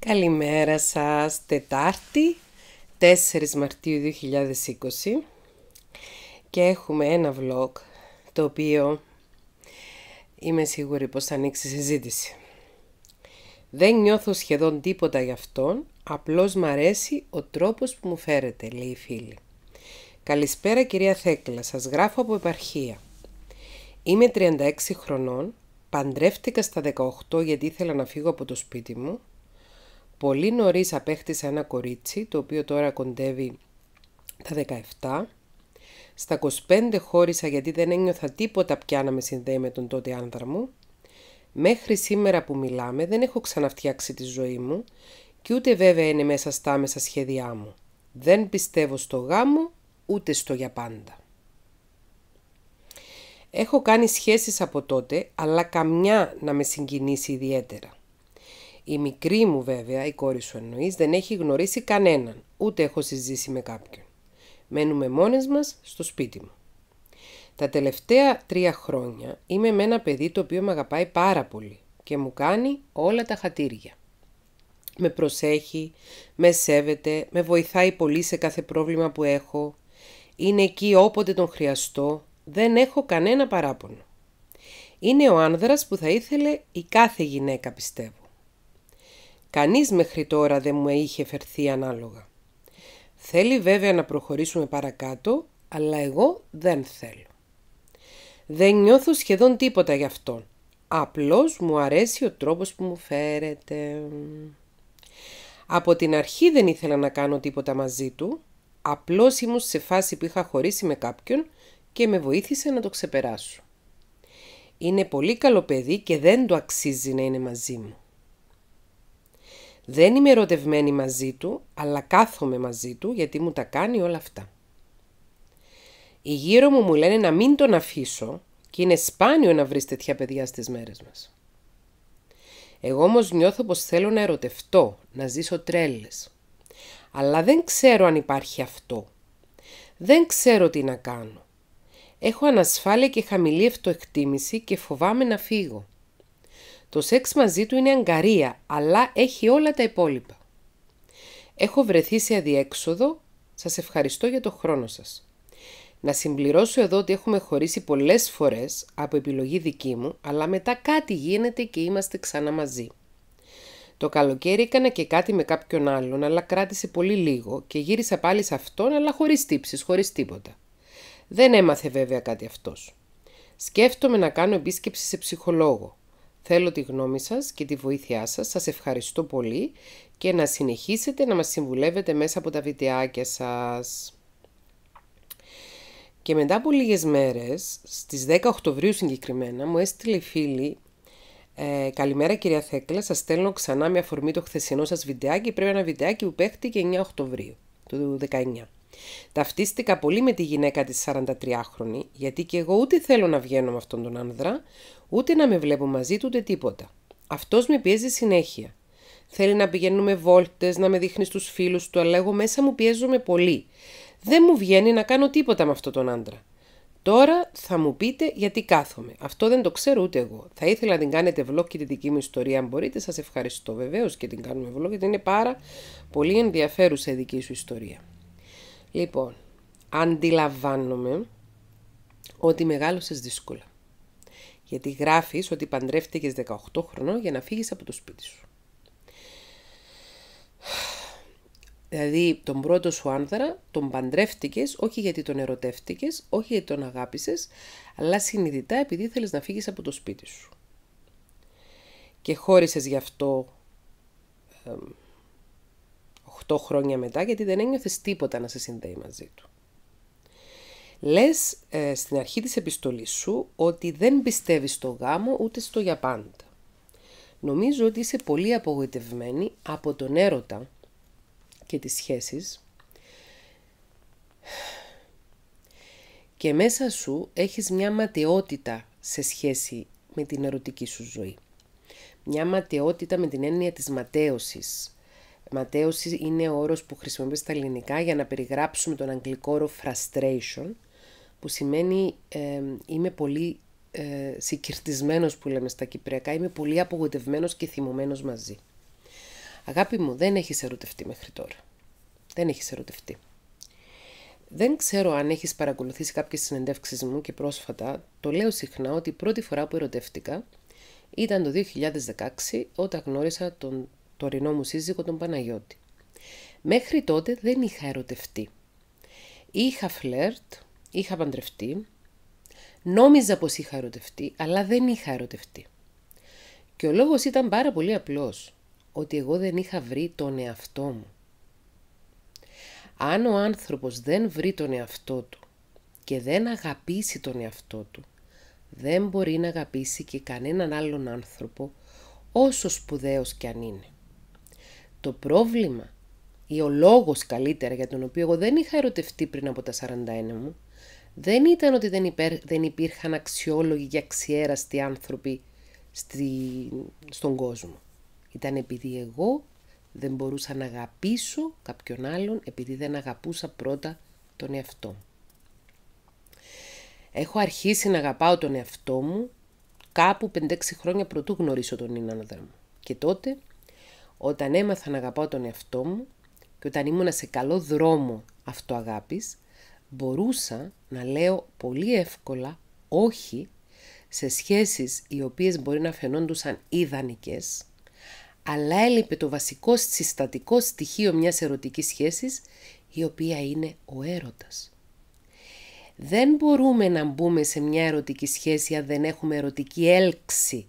Καλημέρα σας, Τετάρτη, 4 Μαρτίου 2020 και έχουμε ένα vlog το οποίο είμαι σίγουρη πως θα ανοίξει συζήτηση. Δεν νιώθω σχεδόν τίποτα γι' αυτόν, απλώς μ' αρέσει ο τρόπος που μου φέρετε, λέει η φίλη. Καλησπέρα κυρία Θέκλα, σας γράφω από επαρχία. Είμαι 36 χρονών, παντρεύτηκα στα 18 γιατί ήθελα να φύγω από το σπίτι μου Πολύ νωρίς απέκτησα ένα κορίτσι, το οποίο τώρα κοντεύει τα 17. Στα 25 χώρισα γιατί δεν ένιωθα τίποτα πια να με συνδέει με τον τότε άνδρα μου. Μέχρι σήμερα που μιλάμε δεν έχω ξαναφτιάξει τη ζωή μου και ούτε βέβαια είναι μέσα στα άμεσα σχέδιά μου. Δεν πιστεύω στο γάμο ούτε στο για πάντα. Έχω κάνει σχέσεις από τότε, αλλά καμιά να με συγκινήσει ιδιαίτερα. Η μικρή μου βέβαια, η κόρη σου εννοείς, δεν έχει γνωρίσει κανέναν, ούτε έχω συζήσει με κάποιον. Μένουμε μόνες μας στο σπίτι μου. Τα τελευταία τρία χρόνια είμαι με ένα παιδί το οποίο με αγαπάει πάρα πολύ και μου κάνει όλα τα χατήρια. Με προσέχει, με σέβεται, με βοηθάει πολύ σε κάθε πρόβλημα που έχω. Είναι εκεί όποτε τον χρειαστώ. Δεν έχω κανένα παράπονο. Είναι ο άνδρας που θα ήθελε η κάθε γυναίκα πιστεύω. Κανείς μέχρι τώρα δεν μου είχε φερθεί ανάλογα. Θέλει βέβαια να προχωρήσουμε παρακάτω, αλλά εγώ δεν θέλω. Δεν νιώθω σχεδόν τίποτα γι' αυτόν. Απλώς μου αρέσει ο τρόπος που μου φέρεται. Από την αρχή δεν ήθελα να κάνω τίποτα μαζί του. Απλώς ήμουν σε φάση που είχα χωρίσει με κάποιον και με βοήθησε να το ξεπεράσω. Είναι πολύ καλό παιδί και δεν το αξίζει να είναι μαζί μου. Δεν είμαι ερωτευμένη μαζί του, αλλά κάθομαι μαζί του γιατί μου τα κάνει όλα αυτά. Οι γύρω μου μου λένε να μην τον αφήσω και είναι σπάνιο να βρεις τέτοια παιδιά στις μέρες μας. Εγώ όμως νιώθω πως θέλω να ερωτευτώ, να ζήσω τρέλες. Αλλά δεν ξέρω αν υπάρχει αυτό. Δεν ξέρω τι να κάνω. Έχω ανασφάλεια και χαμηλή αυτοεκτίμηση και φοβάμαι να φύγω. Το σεξ μαζί του είναι αγκαρία, αλλά έχει όλα τα υπόλοιπα. Έχω βρεθεί σε αδιέξοδο. Σας ευχαριστώ για το χρόνο σας. Να συμπληρώσω εδώ ότι έχουμε χωρίσει πολλές φορές από επιλογή δική μου, αλλά μετά κάτι γίνεται και είμαστε ξανά μαζί. Το καλοκαίρι έκανα και κάτι με κάποιον άλλον, αλλά κράτησε πολύ λίγο και γύρισα πάλι σε αυτόν, αλλά χωρίς τύψεις, χωρίς τίποτα. Δεν έμαθε βέβαια κάτι αυτός. Σκέφτομαι να κάνω επίσκεψη σε ψυχολόγο. Θέλω τη γνώμη σας και τη βοήθειά σας. Σας ευχαριστώ πολύ και να συνεχίσετε να μας συμβουλεύετε μέσα από τα βιντεάκια σας. Και μετά από λίγες μέρες, στις 10 Οκτωβρίου συγκεκριμένα, μου έστειλε φίλη ε, «Καλημέρα κυρία Θέκλα, σας στέλνω ξανά μια αφορμή το χθεσινό σας βιντεάκι, πρέπει ένα βιντεάκι που παίχτηκε 9 Οκτωβρίου του 19. Ταυτίστηκα πολύ με τη γυναίκα της 43χρονη, γιατί και εγώ ούτε θέλω να βγαίνω με αυτόν τον άνδρα, ούτε να με βλέπω μαζί του ούτε τίποτα. Αυτός με πιέζει συνέχεια. Θέλει να πηγαίνουμε βόλτες, να με δείχνει στους φίλους του, αλλά εγώ μέσα μου πιέζομαι πολύ. Δεν μου βγαίνει να κάνω τίποτα με αυτόν τον άντρα. Τώρα θα μου πείτε γιατί κάθομαι. Αυτό δεν το ξέρω ούτε εγώ. Θα ήθελα να την κάνετε vlog και τη δική μου ιστορία, αν μπορείτε. Σας ευχαριστώ βεβαίως και την κάνουμε vlog, γιατί είναι πάρα πολύ ενδιαφέρουσα η δική σου ιστορία. Λοιπόν, αντιλαμβάνομαι ότι μεγάλωσες δύσκολα. Γιατί γράφεις ότι παντρεύτηκες 18 χρονών για να φύγεις από το σπίτι σου. Δηλαδή, τον πρώτο σου άνδρα τον παντρεύτηκες όχι γιατί τον ερωτεύτηκες, όχι γιατί τον αγάπησες, αλλά συνειδητά επειδή ήθελε να φύγεις από το σπίτι σου. Και χώρισες γι' αυτό 8 χρόνια μετά γιατί δεν ένιωθες τίποτα να σε συνδέει μαζί του. Λες ε, στην αρχή της επιστολής σου ότι δεν πιστεύεις στο γάμο ούτε στο για πάντα. Νομίζω ότι είσαι πολύ απογοητευμένη από τον έρωτα και τις σχέσεις και μέσα σου έχεις μια ματαιότητα σε σχέση με την ερωτική σου ζωή. Μια ματαιότητα με την έννοια της ματέωσης. Ματέωση είναι ο όρος που χρησιμοποιείται στα ελληνικά για να περιγράψουμε τον αγγλικό όρο frustration, που σημαίνει ε, είμαι πολύ ε, που λέμε στα κυπριακά, είμαι πολύ απογοητευμένος και θυμωμένος μαζί. Αγάπη μου, δεν έχεις ερωτευτεί μέχρι τώρα. Δεν έχεις ερωτευτεί. Δεν ξέρω αν έχεις παρακολουθήσει κάποιες συνεντεύξεις μου και πρόσφατα, το λέω συχνά ότι η πρώτη φορά που ερωτεύτηκα ήταν το 2016 όταν γνώρισα τον το τωρινό μου σύζυγο τον Παναγιώτη. Μέχρι τότε δεν είχα ερωτευτεί. Είχα φλερτ, είχα παντρευτεί, νόμιζα πως είχα ερωτευτεί, αλλά δεν είχα ερωτευτεί. Και ο λόγος ήταν πάρα πολύ απλός, ότι εγώ δεν είχα βρει τον εαυτό μου. Αν ο άνθρωπος δεν βρει τον εαυτό του και δεν αγαπήσει τον εαυτό του, δεν μπορεί να αγαπήσει και κανέναν άλλον άνθρωπο, όσο σπουδαίος κι αν είναι. Το πρόβλημα ή ο λόγος καλύτερα για τον οποίο εγώ δεν είχα ερωτευτεί πριν από τα 41 μου, δεν ήταν ότι δεν, υπέρ, υπήρχαν αξιόλογοι και αξιέραστοι άνθρωποι στη, στον κόσμο. Ήταν επειδή εγώ δεν μπορούσα να αγαπήσω κάποιον άλλον, επειδή δεν αγαπούσα πρώτα τον εαυτό μου. Έχω αρχίσει να αγαπάω τον εαυτό μου κάπου 5-6 χρόνια πρωτού γνωρίσω τον ίνανδρα μου. Και τότε όταν έμαθα να αγαπάω τον εαυτό μου και όταν ήμουνα σε καλό δρόμο αυτοαγάπης, μπορούσα να λέω πολύ εύκολα όχι σε σχέσεις οι οποίες μπορεί να φαινόντουσαν ιδανικές, αλλά έλειπε το βασικό συστατικό στοιχείο μιας ερωτικής σχέσης, η οποία είναι ο έρωτας. Δεν μπορούμε να μπούμε σε μια ερωτική σχέση αν δεν έχουμε ερωτική έλξη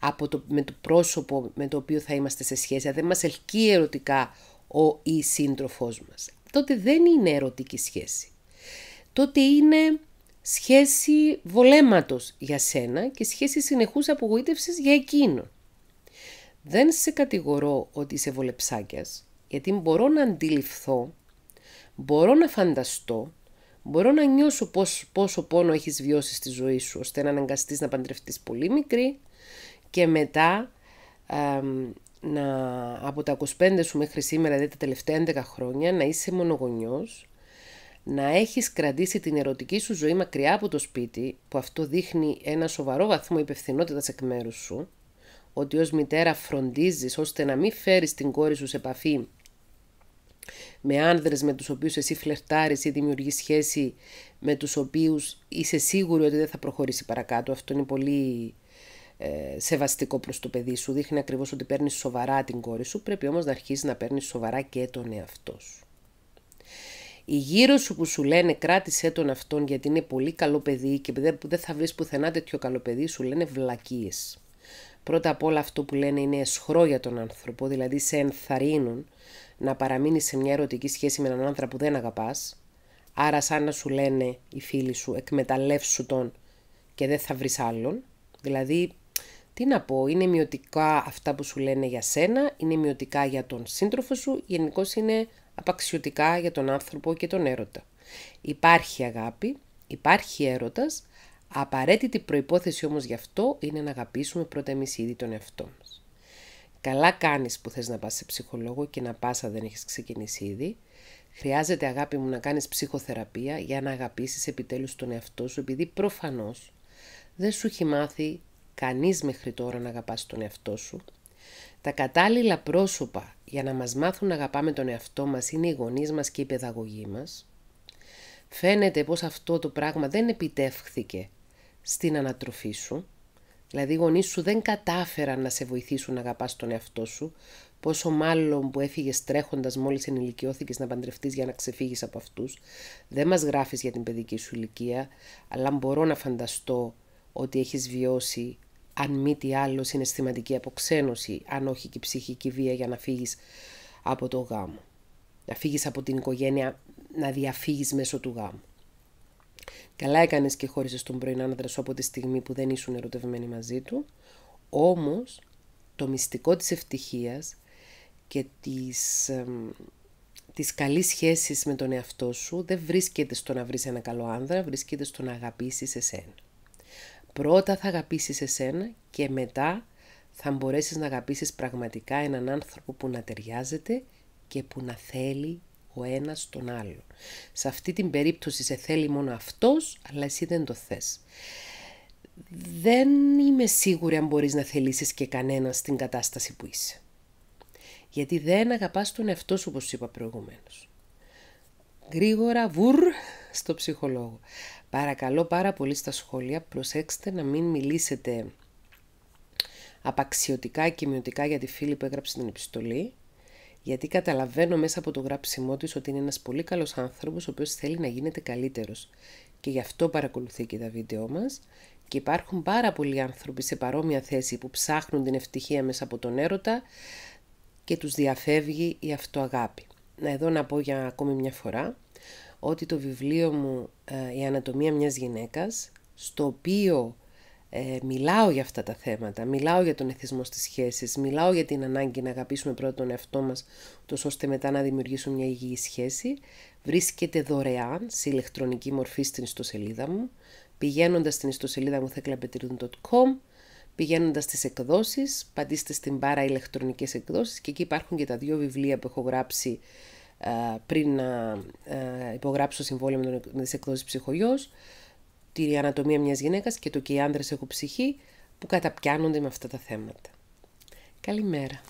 από το, με το πρόσωπο με το οποίο θα είμαστε σε σχέση, αν δεν μας ελκύει ερωτικά ο ή σύντροφός μας, τότε δεν είναι ερωτική σχέση. Τότε είναι σχέση βολέματος για σένα και σχέση συνεχούς απογοήτευσης για εκείνον. Δεν σε κατηγορώ ότι είσαι βολεψάκιας, γιατί μπορώ να αντιληφθώ, μπορώ να φανταστώ, μπορώ να νιώσω πόσο, πόσο πόνο έχεις βιώσει στη ζωή σου, ώστε να αναγκαστείς να παντρευτείς πολύ μικρή, και μετά να, από τα 25 σου μέχρι σήμερα, δηλαδή τα τελευταία 11 χρόνια, να είσαι μονογονιός, να έχεις κρατήσει την ερωτική σου ζωή μακριά από το σπίτι, που αυτό δείχνει ένα σοβαρό βαθμό υπευθυνότητας εκ μέρους σου, ότι ως μητέρα φροντίζεις ώστε να μην φέρεις την κόρη σου σε επαφή με άνδρες με τους οποίους εσύ φλερτάρεις ή δημιουργείς σχέση με τους οποίους είσαι σίγουρη ότι δεν θα προχωρήσει παρακάτω. Αυτό είναι πολύ ε, σεβαστικό προς το παιδί σου, δείχνει ακριβώς ότι παίρνεις σοβαρά την κόρη σου, πρέπει όμως να αρχίσεις να παίρνεις σοβαρά και τον εαυτό σου. Οι γύρω σου που σου λένε κράτησέ τον αυτόν γιατί είναι πολύ καλό παιδί και δεν θα βρεις πουθενά τέτοιο καλό παιδί σου λένε βλακίες. Πρώτα απ' όλα αυτό που λένε είναι εσχρό για τον άνθρωπο, δηλαδή σε ενθαρρύνουν να παραμείνεις σε μια ερωτική σχέση με έναν άνθρωπο που δεν αγαπάς. Άρα σαν να σου λένε οι φίλοι σου εκμεταλλεύσου τον και δεν θα βρεις άλλον. Δηλαδή τι να πω, είναι μειωτικά αυτά που σου λένε για σένα, είναι μειωτικά για τον σύντροφο σου, γενικώς είναι απαξιωτικά για τον άνθρωπο και τον έρωτα. Υπάρχει αγάπη, υπάρχει έρωτας, απαραίτητη προϋπόθεση όμως γι' αυτό είναι να αγαπήσουμε πρώτα εμείς ήδη τον εαυτό μας. Καλά κάνεις που θες να πας σε ψυχολόγο και να πας αν δεν έχεις ξεκινήσει ήδη. Χρειάζεται αγάπη μου να κάνεις ψυχοθεραπεία για να αγαπήσεις επιτέλους τον εαυτό σου επειδή προφανώς δεν σου έχει μάθει κανείς μέχρι τώρα να αγαπάς τον εαυτό σου. Τα κατάλληλα πρόσωπα για να μας μάθουν να αγαπάμε τον εαυτό μας είναι οι γονείς μας και η παιδαγωγή μας. Φαίνεται πως αυτό το πράγμα δεν επιτεύχθηκε στην ανατροφή σου. Δηλαδή οι γονείς σου δεν κατάφεραν να σε βοηθήσουν να αγαπάς τον εαυτό σου, πόσο μάλλον που έφυγες τρέχοντας μόλις ενηλικιώθηκες να παντρευτείς για να ξεφύγεις από αυτούς. Δεν μας γράφεις για την παιδική σου ηλικία, αλλά μπορώ να φανταστώ ότι έχεις βιώσει αν μη τι άλλο συναισθηματική αποξένωση, αν όχι και ψυχική βία για να φύγεις από το γάμο. Να φύγεις από την οικογένεια, να διαφύγεις μέσω του γάμου. Καλά έκανες και χώρισες τον πρώην άντρα σου από τη στιγμή που δεν ήσουν ερωτευμένοι μαζί του, όμως το μυστικό της ευτυχίας και της, της καλής σχέσης με τον εαυτό σου δεν βρίσκεται στο να βρεις ένα καλό άνδρα, βρίσκεται στο να αγαπήσεις εσένα. Πρώτα θα αγαπήσεις εσένα και μετά θα μπορέσεις να αγαπήσεις πραγματικά έναν άνθρωπο που να ταιριάζεται και που να θέλει ο ένας τον άλλο. Σε αυτή την περίπτωση σε θέλει μόνο αυτός, αλλά εσύ δεν το θες. Δεν είμαι σίγουρη αν μπορείς να θελήσεις και κανένας στην κατάσταση που είσαι. Γιατί δεν αγαπάς τον εαυτό σου, όπως είπα προηγουμένως. Γρήγορα, βουρ, στο ψυχολόγο. Παρακαλώ πάρα πολύ στα σχόλια, προσέξτε να μην μιλήσετε απαξιωτικά και μειωτικά για τη φίλη που έγραψε την επιστολή, γιατί καταλαβαίνω μέσα από το γράψιμό της ότι είναι ένας πολύ καλός άνθρωπος ο οποίος θέλει να γίνεται καλύτερος και γι' αυτό παρακολουθεί και τα βίντεό μας και υπάρχουν πάρα πολλοί άνθρωποι σε παρόμοια θέση που ψάχνουν την ευτυχία μέσα από τον έρωτα και τους διαφεύγει η αυτοαγάπη. Να εδώ να πω για ακόμη μια φορά ότι το βιβλίο μου ε, «Η ανατομία μιας γυναίκας», στο οποίο ε, μιλάω για αυτά τα θέματα, μιλάω για τον εθισμό στις σχέσεις, μιλάω για την ανάγκη να αγαπήσουμε πρώτα τον εαυτό μας, τόσο ώστε μετά να δημιουργήσουμε μια υγιή σχέση, βρίσκεται δωρεάν σε ηλεκτρονική μορφή στην ιστοσελίδα μου, πηγαίνοντας στην ιστοσελίδα μου theklapetirun.com, πηγαίνοντας στις εκδόσεις, πατήστε στην πάρα ηλεκτρονικές εκδόσεις και εκεί υπάρχουν και τα δύο βιβλία που έχω γράψει ε, πριν να ε, υπογράψω συμβόλαιο με, με τις εκδόσεις ψυχογιός, τη ανατομία μιας γυναίκας και το και οι άνδρες έχουν ψυχή που καταπιάνονται με αυτά τα θέματα. Καλημέρα.